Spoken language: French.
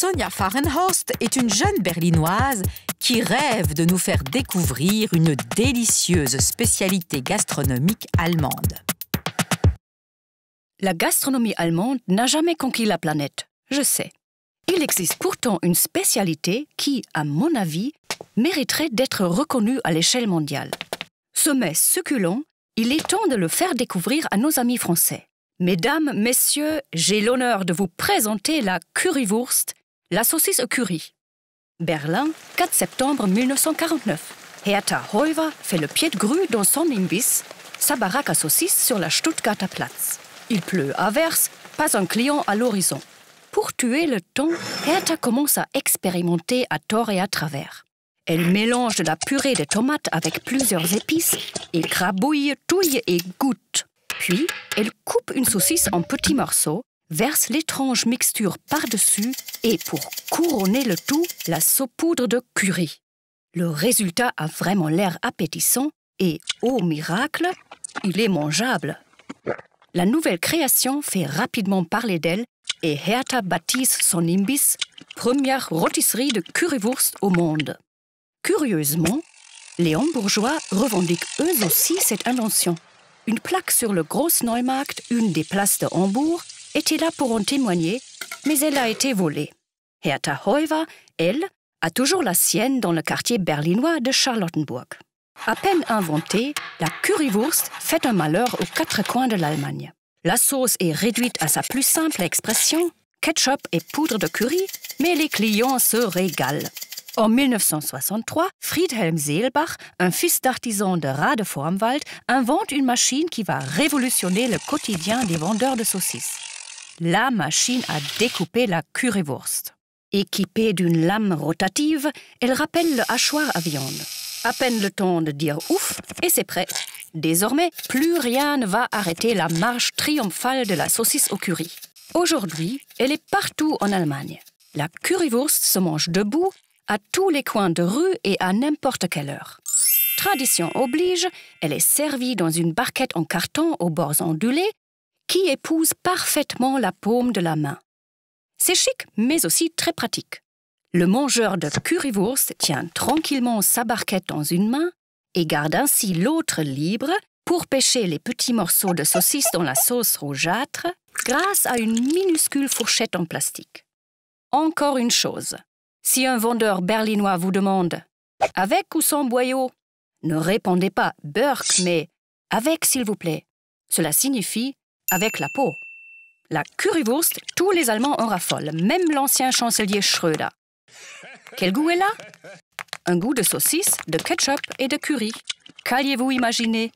Sonia Fahrenhorst est une jeune berlinoise qui rêve de nous faire découvrir une délicieuse spécialité gastronomique allemande. La gastronomie allemande n'a jamais conquis la planète, je sais. Il existe pourtant une spécialité qui, à mon avis, mériterait d'être reconnue à l'échelle mondiale. Ce mets succulent, il est temps de le faire découvrir à nos amis français. Mesdames, messieurs, j'ai l'honneur de vous présenter la currywurst, la saucisse au curry. Berlin, 4 septembre 1949. Hertha Heuver fait le pied de grue dans son imbis, sa baraque à saucisses sur la Stuttgarter Platz. Il pleut à verse, pas un client à l'horizon. Pour tuer le temps, Hertha commence à expérimenter à tort et à travers. Elle mélange de la purée de tomates avec plusieurs épices et crabouille, touille et goutte. Puis, elle coupe une saucisse en petits morceaux verse l'étrange mixture par-dessus et pour couronner le tout, la saupoudre de curry. Le résultat a vraiment l'air appétissant et, ô miracle, il est mangeable. La nouvelle création fait rapidement parler d'elle et Hertha baptise son imbis première rôtisserie de currywurst au monde. Curieusement, les Hambourgeois revendiquent eux aussi cette invention. Une plaque sur le Neumarkt, une des places de Hambourg, était là pour en témoigner, mais elle a été volée. Hertha Heuwer, elle, a toujours la sienne dans le quartier berlinois de Charlottenburg. À peine inventée, la currywurst fait un malheur aux quatre coins de l'Allemagne. La sauce est réduite à sa plus simple expression, ketchup et poudre de curry, mais les clients se régalent. En 1963, Friedhelm Seelbach, un fils d'artisan de Radevormwald, invente une machine qui va révolutionner le quotidien des vendeurs de saucisses la machine a découpé la currywurst. Équipée d'une lame rotative, elle rappelle le hachoir à viande. À peine le temps de dire ouf, et c'est prêt. Désormais, plus rien ne va arrêter la marche triomphale de la saucisse au curry. Aujourd'hui, elle est partout en Allemagne. La currywurst se mange debout, à tous les coins de rue et à n'importe quelle heure. Tradition oblige, elle est servie dans une barquette en carton aux bords ondulés qui épouse parfaitement la paume de la main. C'est chic, mais aussi très pratique. Le mangeur de currywurst tient tranquillement sa barquette dans une main et garde ainsi l'autre libre pour pêcher les petits morceaux de saucisse dans la sauce rougeâtre grâce à une minuscule fourchette en plastique. Encore une chose, si un vendeur berlinois vous demande « avec ou sans boyau ?» ne répondez pas « Burke » mais « avec, s'il vous plaît ». Cela signifie avec la peau. La currywurst, tous les Allemands en raffolent, même l'ancien chancelier Schröder. Quel goût est là Un goût de saucisse, de ketchup et de curry. Qu'alliez-vous imaginer